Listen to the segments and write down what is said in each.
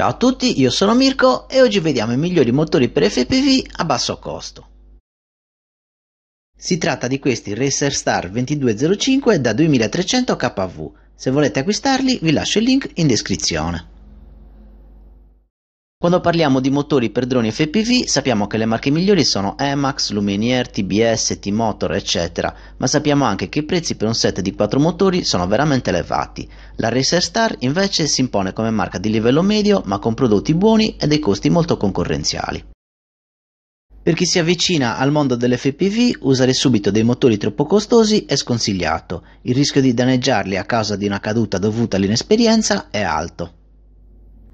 Ciao a tutti, io sono Mirko e oggi vediamo i migliori motori per FPV a basso costo. Si tratta di questi Racer Star 2205 da 2300 kV. Se volete acquistarli vi lascio il link in descrizione. Quando parliamo di motori per droni FPV sappiamo che le marche migliori sono Emax, Luminier, TBS, T-Motor eccetera, ma sappiamo anche che i prezzi per un set di 4 motori sono veramente elevati. La Racer Star invece si impone come marca di livello medio ma con prodotti buoni e dei costi molto concorrenziali. Per chi si avvicina al mondo dell'FPV, usare subito dei motori troppo costosi è sconsigliato, il rischio di danneggiarli a causa di una caduta dovuta all'inesperienza è alto.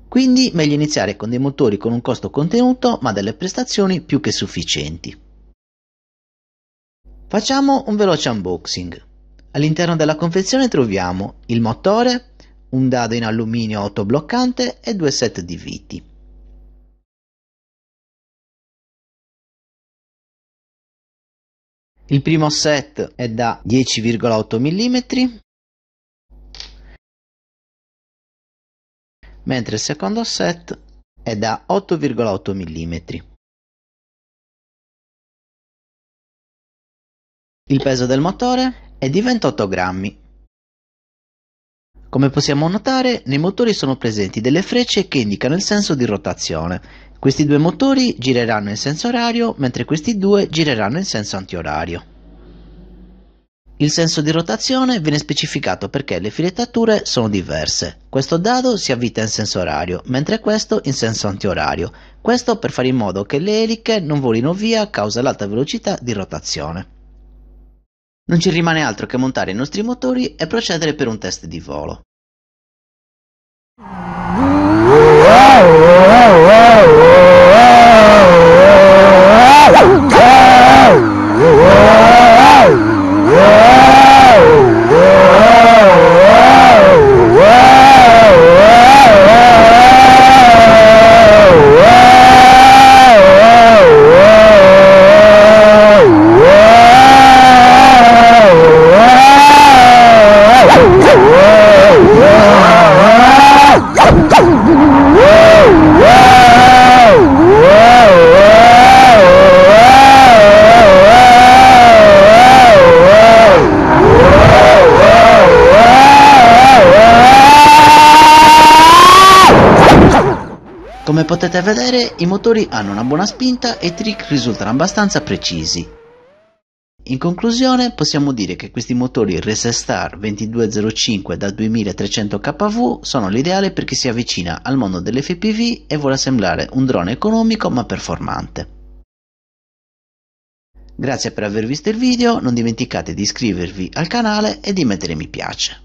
Quindi meglio iniziare con dei motori con un costo contenuto ma delle prestazioni più che sufficienti. Facciamo un veloce unboxing. All'interno della confezione troviamo il motore, un dado in alluminio autobloccante e due set di viti. Il primo set è da 10,8 mm mentre il secondo set è da 8,8 mm. Il peso del motore è di 28 grammi. Come possiamo notare, nei motori sono presenti delle frecce che indicano il senso di rotazione. Questi due motori gireranno in senso orario, mentre questi due gireranno in senso antiorario. Il senso di rotazione viene specificato perché le filettature sono diverse. Questo dado si avvita in senso orario, mentre questo in senso antiorario. Questo per fare in modo che le eliche non volino via a causa dell'alta velocità di rotazione. Non ci rimane altro che montare i nostri motori e procedere per un test di volo. Come potete vedere i motori hanno una buona spinta e i trick risultano abbastanza precisi. In conclusione possiamo dire che questi motori Resestar 2205 da 2300 kV sono l'ideale per chi si avvicina al mondo dell'FPV e vuole assemblare un drone economico ma performante. Grazie per aver visto il video, non dimenticate di iscrivervi al canale e di mettere mi piace.